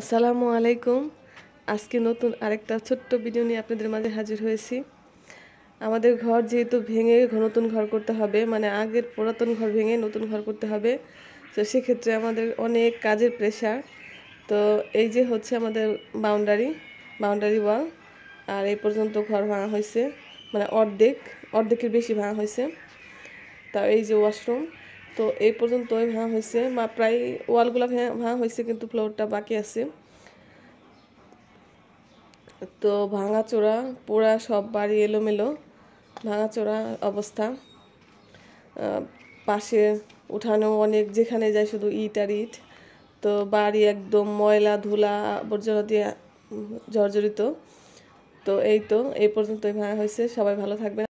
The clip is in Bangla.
আসসালামু আলাইকুম আজকে নতুন আরেকটা ছোট্ট ভিডিও নিয়ে আপনাদের মাঝে হাজির হয়েছি আমাদের ঘর যেহেতু ভেঙে নতুন ঘর করতে হবে মানে আগের পুরাতন ঘর ভেঙে নতুন ঘর করতে হবে তো সেক্ষেত্রে আমাদের অনেক কাজের প্রেশার তো এই যে হচ্ছে আমাদের বাউন্ডারি বাউন্ডারি ওয়াল আর এই পর্যন্ত ঘর ভাঙা হয়েছে মানে অর্ধেক অর্ধেকের বেশি ভাঙা হয়েছে তা এই যে ওয়াশরুম তো এই পর্যন্তই ভাঙা হয়েছে প্রায় ওয়ালগুলো ভাঙা হয়েছে কিন্তু ফ্লোরটা বাকি আছে তো ভাঙাচোরা পোড়া সব বাড়ি এলোমেলো ভাঙাচোরা অবস্থা পাশে উঠানো অনেক যেখানে যায় শুধু ইট আর ইট তো বাড়ি একদম ময়লা ধুলা আবর্জনা দিয়ে জর্জরিত তো এই তো এই পর্যন্তই ভাঙা হয়েছে সবাই ভালো থাকবে